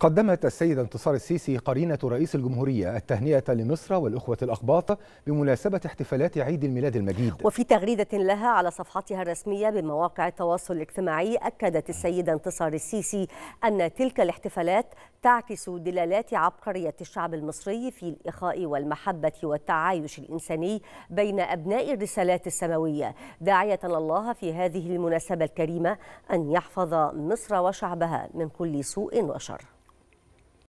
قدمت السيدة انتصار السيسي قرينة رئيس الجمهورية التهنئة لمصر والأخوة الأقباط بمناسبة احتفالات عيد الميلاد المجيد وفي تغريدة لها على صفحتها الرسمية بمواقع التواصل الاجتماعي أكدت السيدة انتصار السيسي أن تلك الاحتفالات تعكس دلالات عبقرية الشعب المصري في الإخاء والمحبة والتعايش الإنساني بين أبناء الرسالات السماوية داعية الله في هذه المناسبة الكريمة أن يحفظ مصر وشعبها من كل سوء وشر